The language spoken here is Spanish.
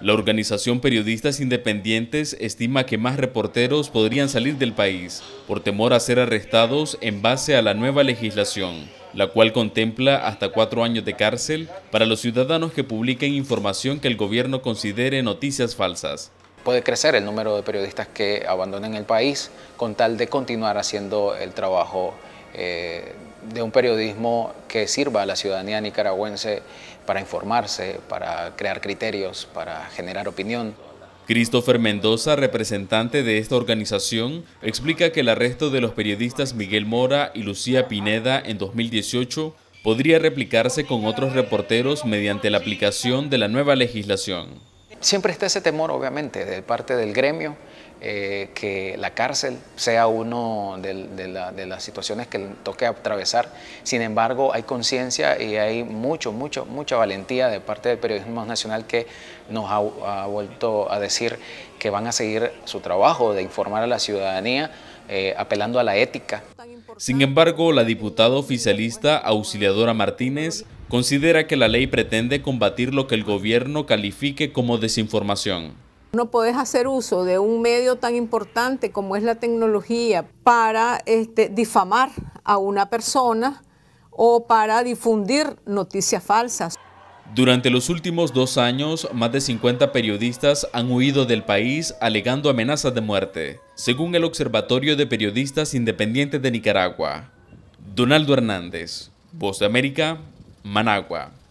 La organización Periodistas Independientes estima que más reporteros podrían salir del país por temor a ser arrestados en base a la nueva legislación, la cual contempla hasta cuatro años de cárcel para los ciudadanos que publiquen información que el gobierno considere noticias falsas. Puede crecer el número de periodistas que abandonen el país con tal de continuar haciendo el trabajo eh, de un periodismo que sirva a la ciudadanía nicaragüense para informarse, para crear criterios, para generar opinión. Christopher Mendoza, representante de esta organización, explica que el arresto de los periodistas Miguel Mora y Lucía Pineda en 2018 podría replicarse con otros reporteros mediante la aplicación de la nueva legislación. Siempre está ese temor, obviamente, de parte del gremio eh, que la cárcel sea una de, las situaciones que toque atravesar. Sin embargo, hay conciencia y hay mucho, mucho, mucha valentía de parte del periodismo nacional que nos ha, vuelto a decir que van a seguir su trabajo de informar a la ciudadanía eh, apelando a la ética. Sin embargo, la diputada oficialista Auxiliadora Martínez considera que la ley pretende combatir lo que el gobierno califique como desinformación. No puedes hacer uso de un medio tan importante como es la tecnología para este, difamar a una persona o para difundir noticias falsas. Durante los últimos dos años, más de 50 periodistas han huido del país alegando amenazas de muerte, según el Observatorio de Periodistas Independientes de Nicaragua. Donaldo Hernández, Voz de América, Managua.